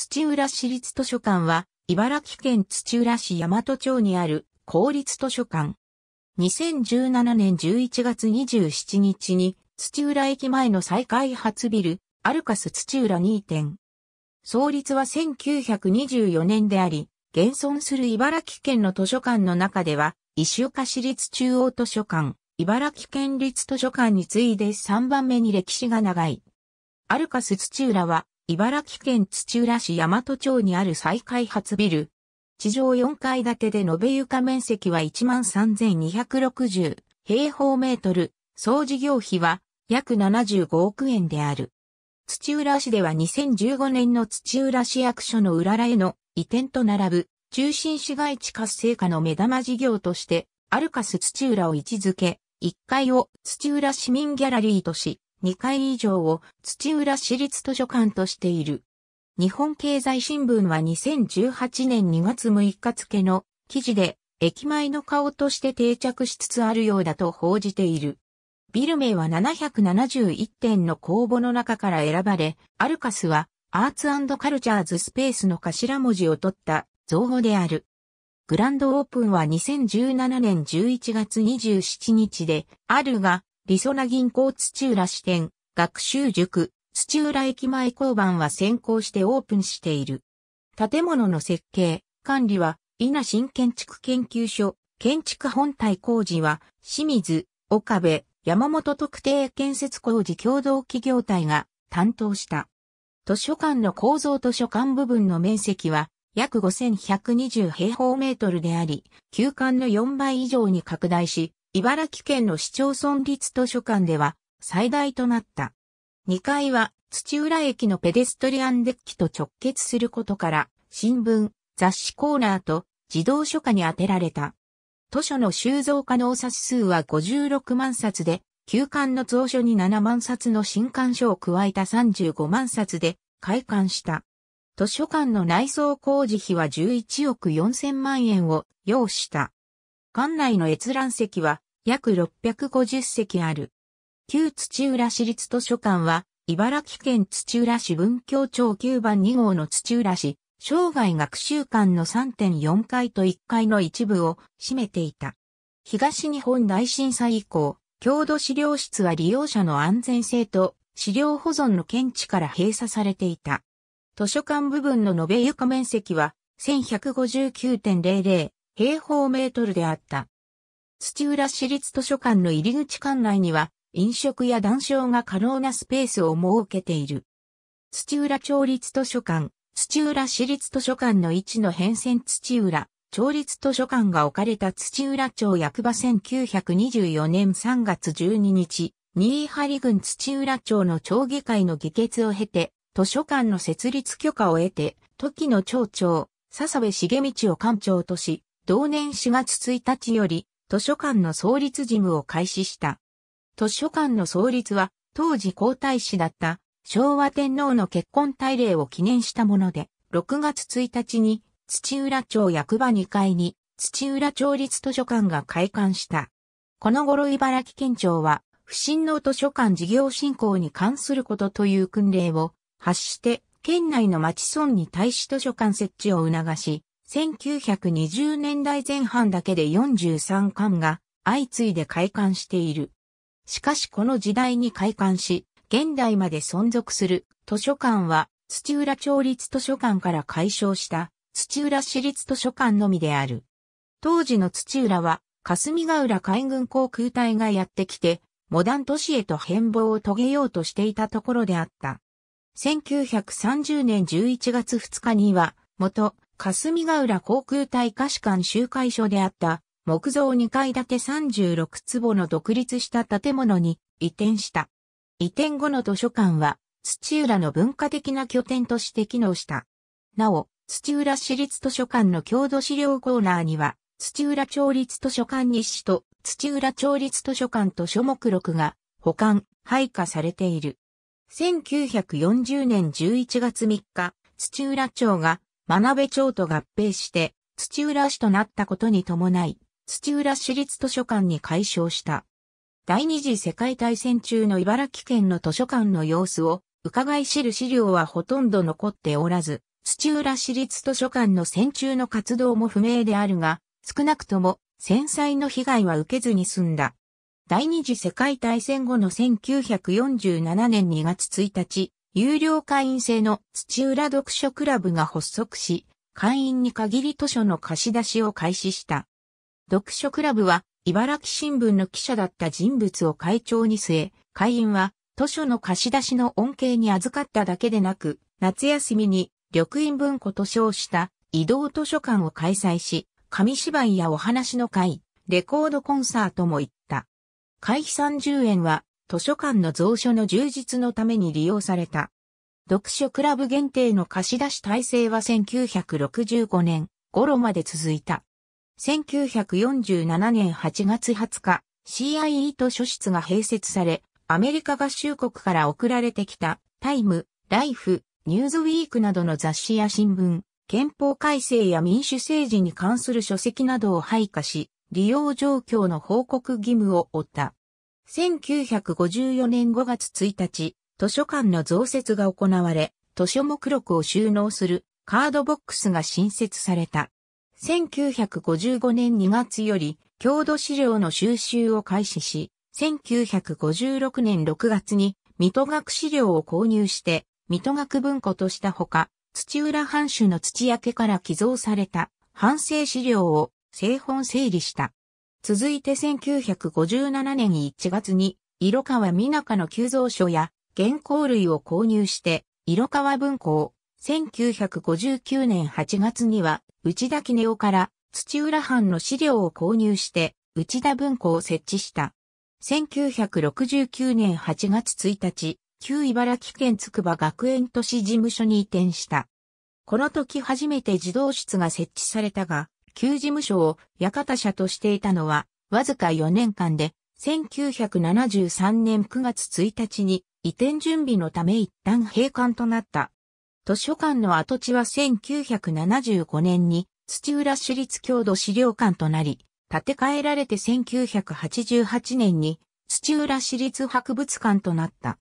土浦市立図書館は、茨城県土浦市大和町にある公立図書館。2017年11月27日に、土浦駅前の再開発ビル、アルカス土浦2店。創立は1924年であり、現存する茨城県の図書館の中では、石岡市立中央図書館、茨城県立図書館に次いで3番目に歴史が長い。アルカス土浦は茨城県土浦市大和町にある再開発ビル。地上4階建てで延べ床面積は13,260平方メートル、総事業費は約75億円である。土浦市では2015年の土浦市役所の裏らへの移転と並ぶ中心市街地活性化の目玉事業としてアルカス土浦を位置づけ、1階を土浦市民ギャラリーとし、2階以上を土浦市立図書館としている。日本経済新聞は2018年2月6日付の記事で駅前の顔として定着しつつあるようだと報じている。ビル名は771点の公募の中から選ばれ、アルカスはアーツカルチャーズスペースの頭文字を取った造語である。グランドオープンは2017年11月27日で、あるが、りそな銀行土浦支店、学習塾、土浦駅前交番は先行してオープンしている。建物の設計、管理は、稲新建築研究所、建築本体工事は、清水、岡部、山本特定建設工事共同企業体が担当した。図書館の構造図書館部分の面積は約5120平方メートルであり、休館の4倍以上に拡大し、茨城県の市町村立図書館では最大となった。2階は土浦駅のペデストリアンデッキと直結することから、新聞、雑誌コーナーと自動書家に充てられた。図書の収蔵可能冊数は56万冊で、旧館の蔵書に7万冊の新刊書を加えた35万冊で開館した。図書館の内装工事費は11億4000万円を要した。館内の閲覧席は約650席ある。旧土浦市立図書館は、茨城県土浦市文教町9番2号の土浦市、生涯学習館の3.4階と1階の一部を占めていた。東日本大震災以降、郷土資料室は利用者の安全性と資料保存の見地から閉鎖されていた。図書館部分の延べ床面積は1159.00平方メートルであった。土浦市立図書館の入り口館内には、飲食や談笑が可能なスペースを設けている。土浦町立図書館、土浦市立図書館の位置の変遷土浦、町立図書館が置かれた土浦町役場1924年3月12日、新井張郡土浦町の町議会の議決を経て、図書館の設立許可を得て、時の町長、笹部茂道を館長とし、同年4月1日より図書館の創立事務を開始した。図書館の創立は当時皇太子だった昭和天皇の結婚大礼を記念したもので、6月1日に土浦町役場2階に土浦町立図書館が開館した。この頃茨城県庁は不審の図書館事業振興に関することという訓令を発して県内の町村に対し図書館設置を促し、1920年代前半だけで43巻が相次いで開館している。しかしこの時代に開館し、現代まで存続する図書館は土浦町立図書館から解消した土浦市立図書館のみである。当時の土浦は霞ヶ浦海軍航空隊がやってきて、モダン都市へと変貌を遂げようとしていたところであった。1930年11月2日には、元霞ヶ浦航空隊下士館集会所であった木造2階建て36坪の独立した建物に移転した。移転後の図書館は土浦の文化的な拠点として機能した。なお、土浦市立図書館の郷土資料コーナーには土浦町立図書館日誌と土浦町立図書館図書目録が保管、配下されている。1940年11月3日、土浦町が真鍋町と合併して、土浦市となったことに伴い、土浦市立図書館に改称した。第二次世界大戦中の茨城県の図書館の様子を伺い知る資料はほとんど残っておらず、土浦市立図書館の戦中の活動も不明であるが、少なくとも戦災の被害は受けずに済んだ。第二次世界大戦後の1947年2月1日、有料会員制の土浦読書クラブが発足し、会員に限り図書の貸し出しを開始した。読書クラブは、茨城新聞の記者だった人物を会長に据え、会員は図書の貸し出しの恩恵に預かっただけでなく、夏休みに緑印文庫と称した移動図書館を開催し、紙芝居やお話の会、レコードコンサートも行った。会費30円は図書館の蔵書の充実のために利用された。読書クラブ限定の貸し出し体制は1965年頃まで続いた。1947年8月20日、CIE 図書室が併設され、アメリカ合衆国から送られてきた、タイム、ライフ、ニューズウィークなどの雑誌や新聞、憲法改正や民主政治に関する書籍などを配下し、利用状況の報告義務を負った。1954年5月1日、図書館の増設が行われ、図書目録を収納するカードボックスが新設された。1955年2月より、郷土資料の収集を開始し、1956年6月に、水戸学資料を購入して、水戸学文庫としたほか、土浦藩主の土屋けから寄贈された、藩政資料を製本整理した。続いて1957年1月に、色川美中の急増書や原稿類を購入して、色川文庫1959年8月には、内田絹夫から土浦藩の資料を購入して、内田文庫を設置した。1969年8月1日、旧茨城県筑波学園都市事務所に移転した。この時初めて児童室が設置されたが、旧事務所を館社としていたのは、わずか4年間で、1973年9月1日に移転準備のため一旦閉館となった。図書館の跡地は1975年に土浦市立郷土資料館となり、建て替えられて1988年に土浦市立博物館となった。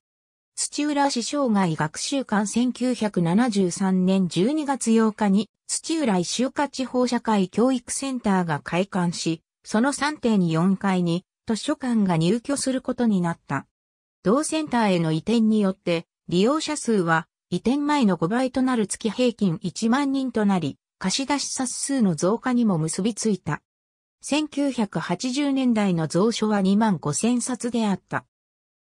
土浦市生涯学習館1973年12月8日に土浦石岡地方社会教育センターが開館し、その3.4階に図書館が入居することになった。同センターへの移転によって、利用者数は移転前の5倍となる月平均1万人となり、貸し出し冊数の増加にも結びついた。1980年代の蔵書は2万5000冊であった。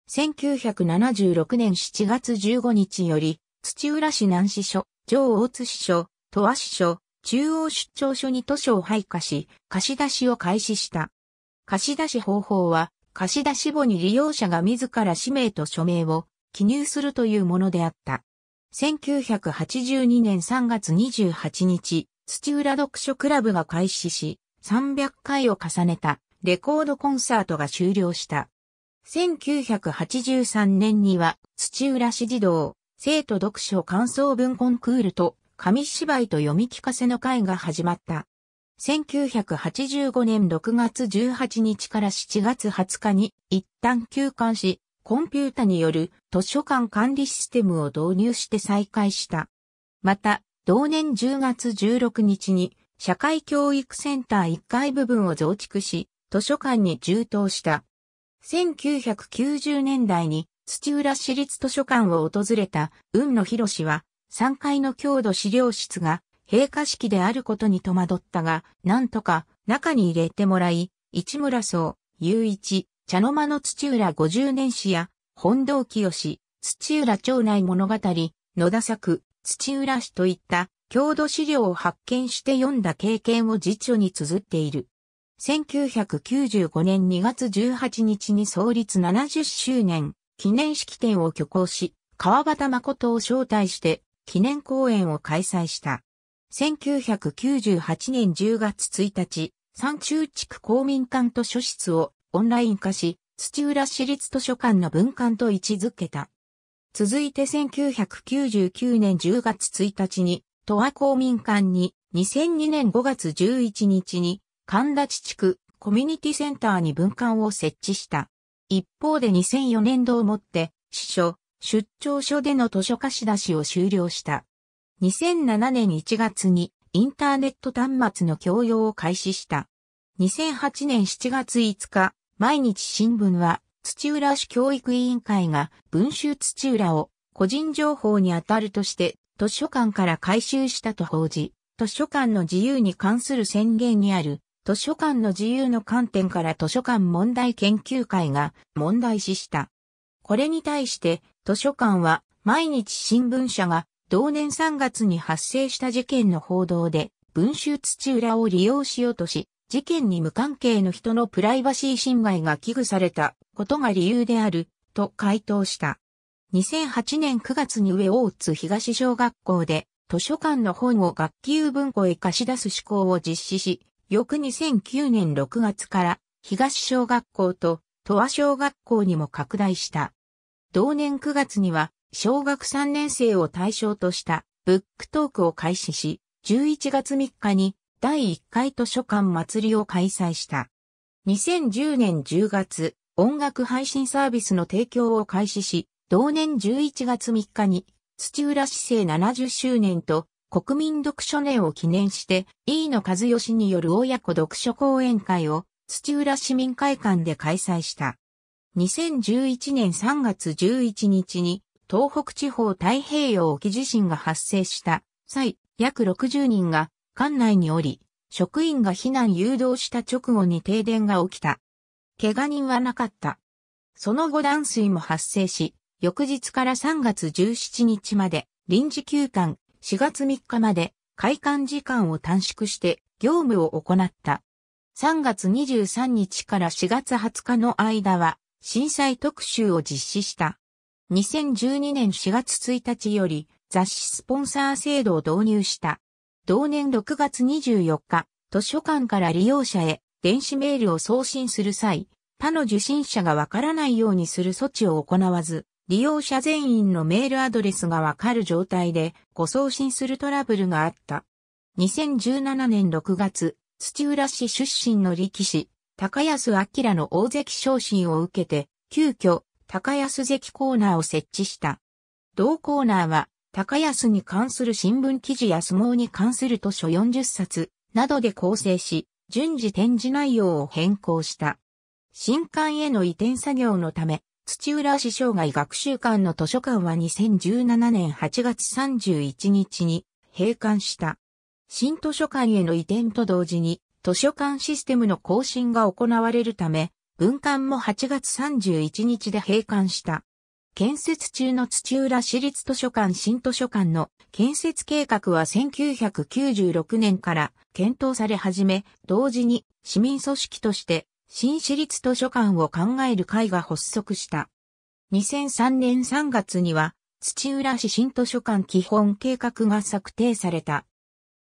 1976年7月15日より、土浦市南市所、上大津市所、都和支所、中央出張所に図書を配下し、貸し出しを開始した。貸し出し方法は、貸し出し簿に利用者が自ら氏名と署名を記入するというものであった。1982年3月28日、土浦読書クラブが開始し、300回を重ねたレコードコンサートが終了した。1983年には土浦市児童、生徒読書感想文コンクールと紙芝居と読み聞かせの会が始まった。1985年6月18日から7月20日に一旦休館し、コンピュータによる図書館管理システムを導入して再開した。また、同年10月16日に社会教育センター1階部分を増築し、図書館に充当した。1990年代に土浦市立図書館を訪れた雲野博士は3階の郷土資料室が閉会式であることに戸惑ったが、なんとか中に入れてもらい、市村荘、雄一、茶の間の土浦五十年史や、本堂清土浦町内物語、野田作、土浦市といった郷土資料を発見して読んだ経験を辞書に綴っている。1995年2月18日に創立70周年記念式典を挙行し、川端誠を招待して記念公演を開催した。1998年10月1日、山中地区公民館図書室をオンライン化し、土浦市立図書館の文館と位置づけた。続いて1999年10月1日に、都和公民館に、2002年5月11日に、神立地区コミュニティセンターに文館を設置した。一方で2004年度をもって、司書、出張所での図書貸し出しを終了した。2007年1月にインターネット端末の共用を開始した。2008年7月5日、毎日新聞は土浦市教育委員会が文集土浦を個人情報に当たるとして図書館から回収したと報じ、図書館の自由に関する宣言にある図書館の自由の観点から図書館問題研究会が問題視した。これに対して図書館は毎日新聞社が同年3月に発生した事件の報道で文集土浦を利用しようとし、事件に無関係の人のプライバシー侵害が危惧されたことが理由である、と回答した。2008年9月に上大津東小学校で図書館の本を学級文庫へ貸し出す試行を実施し、翌2009年6月から東小学校と東和小学校にも拡大した。同年9月には小学3年生を対象としたブックトークを開始し、11月3日に第1回図書館祭りを開催した。2010年10月、音楽配信サービスの提供を開始し、同年11月3日に土浦市政70周年と国民読書年を記念して、飯野和義による親子読書講演会を土浦市民会館で開催した。2011年3月11日に東北地方太平洋沖地震が発生した際、約60人が館内におり、職員が避難誘導した直後に停電が起きた。怪我人はなかった。その後断水も発生し、翌日から3月17日まで臨時休館、4月3日まで開館時間を短縮して業務を行った。3月23日から4月20日の間は震災特集を実施した。2012年4月1日より雑誌スポンサー制度を導入した。同年6月24日、図書館から利用者へ電子メールを送信する際、他の受信者がわからないようにする措置を行わず、利用者全員のメールアドレスがわかる状態でご送信するトラブルがあった。2017年6月、土浦市出身の力士、高安明の大関昇進を受けて、急遽、高安関コーナーを設置した。同コーナーは、高安に関する新聞記事や相撲に関する図書40冊などで構成し、順次展示内容を変更した。新館への移転作業のため、土浦市障害学習館の図書館は2017年8月31日に閉館した。新図書館への移転と同時に図書館システムの更新が行われるため、文館も8月31日で閉館した。建設中の土浦市立図書館新図書館の建設計画は1996年から検討され始め、同時に市民組織として新市立図書館を考える会が発足した。2003年3月には土浦市新図書館基本計画が策定された。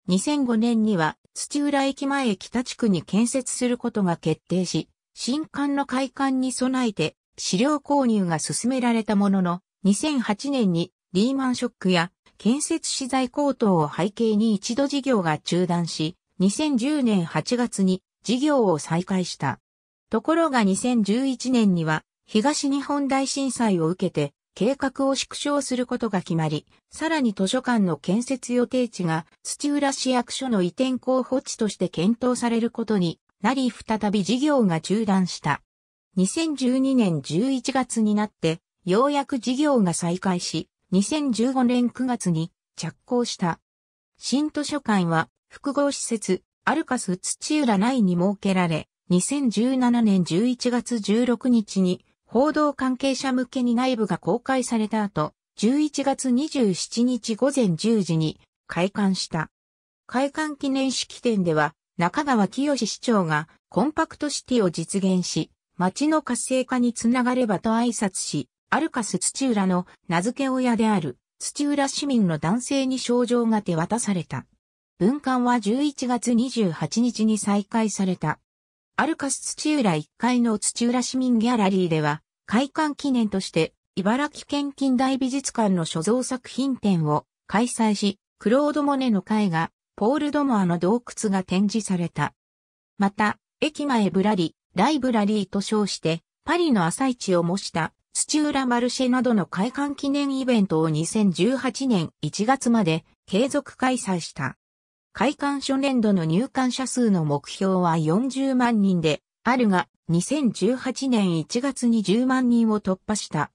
2005年には土浦駅前北地区に建設することが決定し、新館の開館に備えて資料購入が進められたものの、2008年にリーマンショックや建設資材高騰を背景に一度事業が中断し、2010年8月に事業を再開した。ところが2011年には東日本大震災を受けて計画を縮小することが決まり、さらに図書館の建設予定地が土浦市役所の移転候補地として検討されることになり再び事業が中断した。2012年11月になって、ようやく事業が再開し、2015年9月に着工した。新図書館は複合施設アルカス土浦内に設けられ、2017年11月16日に報道関係者向けに内部が公開された後、11月27日午前10時に開館した。開館記念式典では、中川清市長がコンパクトシティを実現し、街の活性化につながればと挨拶し、アルカス土浦の名付け親である土浦市民の男性に賞状が手渡された。文館は11月28日に再開された。アルカス土浦1階の土浦市民ギャラリーでは、開館記念として、茨城県近代美術館の所蔵作品展を開催し、クロード・モネの絵画、ポール・ドモアの洞窟が展示された。また、駅前ぶらり、ライブラリーと称して、パリの朝市を模した土浦マルシェなどの開館記念イベントを2018年1月まで継続開催した。開館初年度の入館者数の目標は40万人で、あるが、2018年1月に10万人を突破した。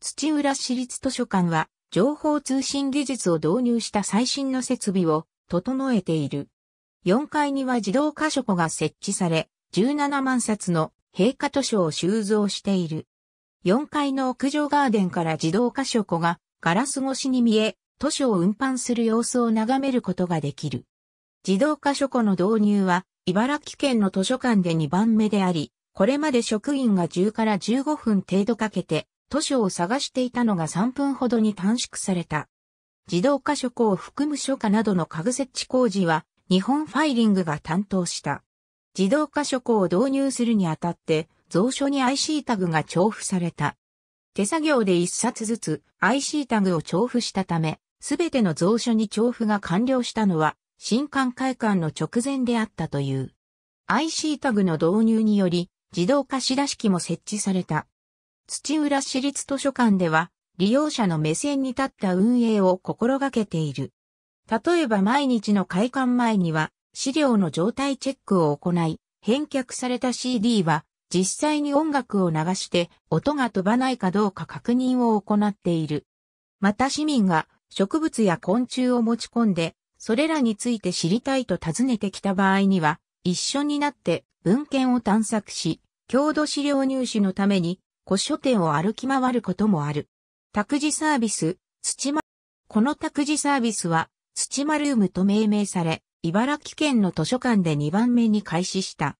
土浦市立図書館は、情報通信技術を導入した最新の設備を整えている。4階には自動箇所庫が設置され、17万冊の陛下図書を収蔵している。4階の屋上ガーデンから自動箇所庫がガラス越しに見え、図書を運搬する様子を眺めることができる。自動化書庫の導入は、茨城県の図書館で2番目であり、これまで職員が10から15分程度かけて、図書を探していたのが3分ほどに短縮された。自動化書庫を含む書家などの家具設置工事は、日本ファイリングが担当した。自動化書庫を導入するにあたって、蔵書に IC タグが調布された。手作業で1冊ずつ IC タグを調布したため、すべての蔵書に調布が完了したのは新館会館の直前であったという。IC タグの導入により、自動貸しし機も設置された。土浦市立図書館では、利用者の目線に立った運営を心がけている。例えば毎日の開館前には、資料の状態チェックを行い、返却された CD は、実際に音楽を流して音が飛ばないかどうか確認を行っている。また市民が植物や昆虫を持ち込んでそれらについて知りたいと尋ねてきた場合には、一緒になって文献を探索し、郷土資料入手のために古書店を歩き回ることもある。託児サービス、土間。この託児サービスは、土間ルームと命名され、茨城県の図書館で2番目に開始した。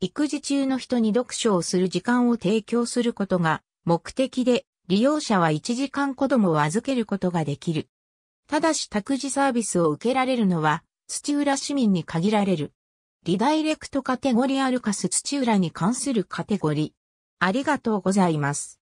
育児中の人に読書をする時間を提供することが目的で、利用者は1時間子供を預けることができる。ただし託児サービスを受けられるのは、土浦市民に限られる。リダイレクトカテゴリアルカス土浦に関するカテゴリ。ありがとうございます。